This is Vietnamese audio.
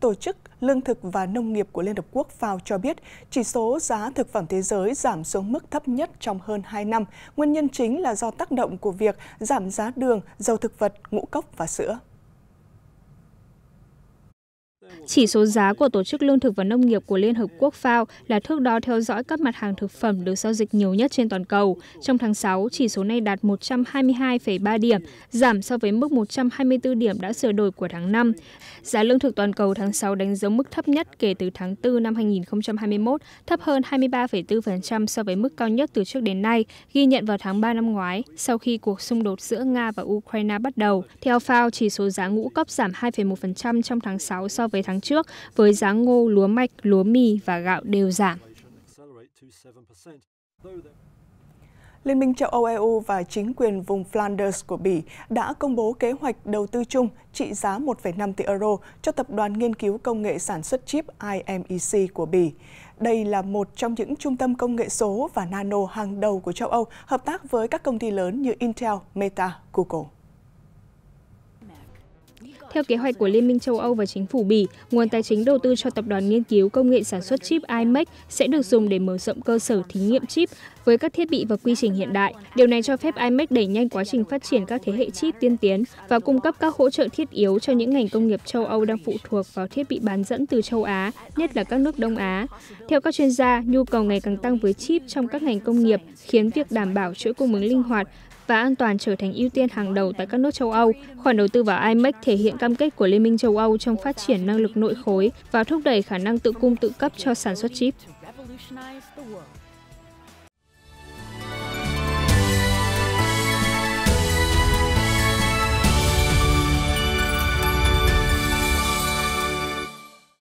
Tổ chức Lương thực và Nông nghiệp của Liên Hợp Quốc FAO cho biết chỉ số giá thực phẩm thế giới giảm xuống mức thấp nhất trong hơn 2 năm. Nguyên nhân chính là do tác động của việc giảm giá đường, dầu thực vật, ngũ cốc và sữa. Chỉ số giá của Tổ chức Lương thực và Nông nghiệp của Liên Hợp Quốc FAO là thước đo theo dõi các mặt hàng thực phẩm được giao dịch nhiều nhất trên toàn cầu. Trong tháng 6, chỉ số này đạt 122,3 điểm, giảm so với mức 124 điểm đã sửa đổi của tháng 5. Giá lương thực toàn cầu tháng 6 đánh dấu mức thấp nhất kể từ tháng 4 năm 2021, thấp hơn 23,4% so với mức cao nhất từ trước đến nay, ghi nhận vào tháng 3 năm ngoái, sau khi cuộc xung đột giữa Nga và Ukraine bắt đầu. Theo FAO, chỉ số giá ngũ cốc giảm 2,1% trong tháng 6 so với tháng tháng trước, với giá ngô, lúa mạch, lúa mì và gạo đều giảm. Liên minh châu Âu EU và chính quyền vùng Flanders của Bỉ đã công bố kế hoạch đầu tư chung trị giá 1,5 tỷ euro cho Tập đoàn Nghiên cứu Công nghệ Sản xuất Chip IMEC của Bỉ. Đây là một trong những trung tâm công nghệ số và nano hàng đầu của châu Âu, hợp tác với các công ty lớn như Intel, Meta, Google. Theo kế hoạch của Liên minh châu Âu và chính phủ Bỉ, nguồn tài chính đầu tư cho tập đoàn nghiên cứu công nghệ sản xuất chip iMec sẽ được dùng để mở rộng cơ sở thí nghiệm chip với các thiết bị và quy trình hiện đại. Điều này cho phép iMec đẩy nhanh quá trình phát triển các thế hệ chip tiên tiến và cung cấp các hỗ trợ thiết yếu cho những ngành công nghiệp châu Âu đang phụ thuộc vào thiết bị bán dẫn từ châu Á, nhất là các nước Đông Á. Theo các chuyên gia, nhu cầu ngày càng tăng với chip trong các ngành công nghiệp khiến việc đảm bảo chuỗi cung ứng linh hoạt và an toàn trở thành ưu tiên hàng đầu tại các nước châu Âu. Khoản đầu tư vào IMEC thể hiện cam kết của Liên minh châu Âu trong phát triển năng lực nội khối và thúc đẩy khả năng tự cung tự cấp cho sản xuất chip.